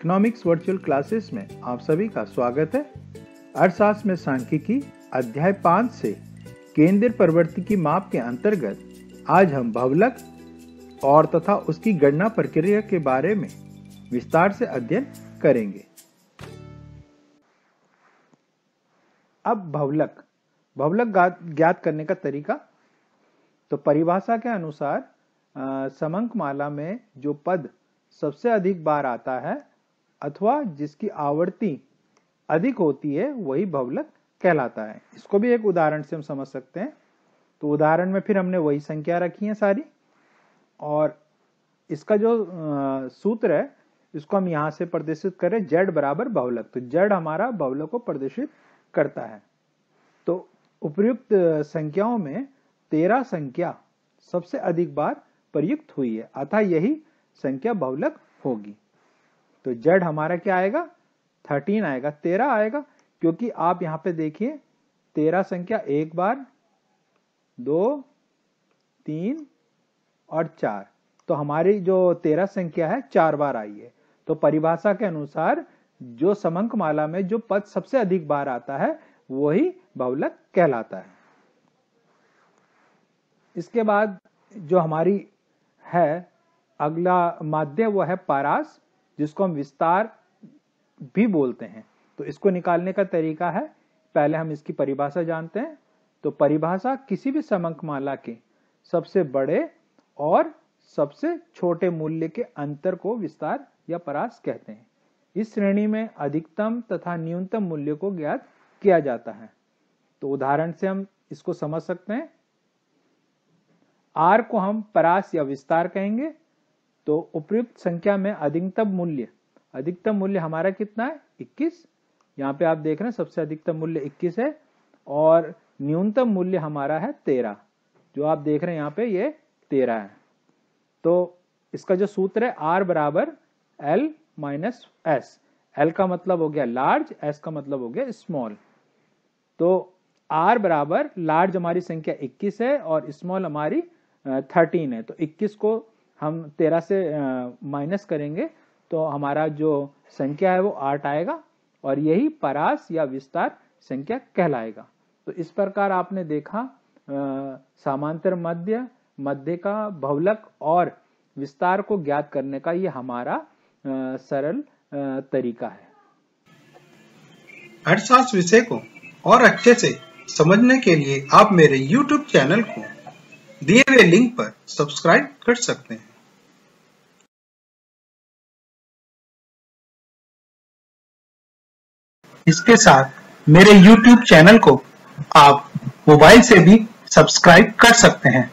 economics virtual classes में आप सभी का स्वागत है अर्थशास्त्र में सांख्यिकी अध्याय पांच से केंद्र प्रवृत्ति की माप के अंतर्गत आज हम भवलक और तथा उसकी गणना प्रक्रिया के बारे में विस्तार से अध्ययन करेंगे अब भवलक भवलक ज्ञात करने का तरीका तो परिभाषा के अनुसार समंक माला में जो पद सबसे अधिक बार आता है अथवा जिसकी आवृत्ति अधिक होती है वही भवलक कहलाता है इसको भी एक उदाहरण से हम समझ सकते हैं तो उदाहरण में फिर हमने वही संख्या रखी है सारी और इसका जो सूत्र है इसको हम यहां से प्रदर्शित करें जेड बराबर बहुलक तो जेड हमारा बहुलक को प्रदर्शित करता है तो उपयुक्त संख्याओं में तेरह संख्या सबसे अधिक बार प्रयुक्त हुई है अतः यही संख्या बहुलक होगी तो जेड हमारा क्या आएगा थर्टीन आएगा तेरह आएगा क्योंकि आप यहां पे देखिए तेरह संख्या एक बार दो तीन और चार तो हमारी जो तेरह संख्या है चार बार आई है तो परिभाषा के अनुसार जो समंक माला में जो पद सबसे अधिक बार आता है वही बहुलक कहलाता है इसके बाद जो हमारी है अगला माध्य वो है पारास जिसको हम विस्तार भी बोलते हैं तो इसको निकालने का तरीका है पहले हम इसकी परिभाषा जानते हैं तो परिभाषा किसी भी समंक के सबसे बड़े और सबसे छोटे मूल्य के अंतर को विस्तार या परास कहते हैं इस श्रेणी में अधिकतम तथा न्यूनतम मूल्य को ज्ञात किया जाता है तो उदाहरण से हम इसको समझ सकते हैं आर को हम परास या विस्तार कहेंगे तो उपयुक्त संख्या में अधिकतम मूल्य अधिकतम मूल्य हमारा कितना है 21 यहाँ पे आप देख रहे हैं सबसे अधिकतम मूल्य 21 है और न्यूनतम मूल्य हमारा है 13 जो आप देख रहे हैं यहाँ पे ये 13 है तो इसका जो सूत्र है आर बराबर एल माइनस एस एल का मतलब हो गया लार्ज एस का मतलब हो गया स्मॉल तो आर बराबर लार्ज हमारी संख्या 21 है और स्मॉल हमारी 13 है तो 21 को हम तेरह से माइनस करेंगे तो हमारा जो संख्या है वो आठ आएगा और यही परास या विस्तार संख्या कहलाएगा तो इस प्रकार आपने देखा सामांतर मध्य मध्य का भवलक और विस्तार को ज्ञात करने का ये हमारा आ, सरल आ, तरीका है अर्थशास्त्र विषय को और अच्छे से समझने के लिए आप मेरे YouTube चैनल को दिए हुए लिंक पर सब्सक्राइब कर सकते हैं इसके साथ मेरे YouTube चैनल को आप मोबाइल से भी सब्सक्राइब कर सकते हैं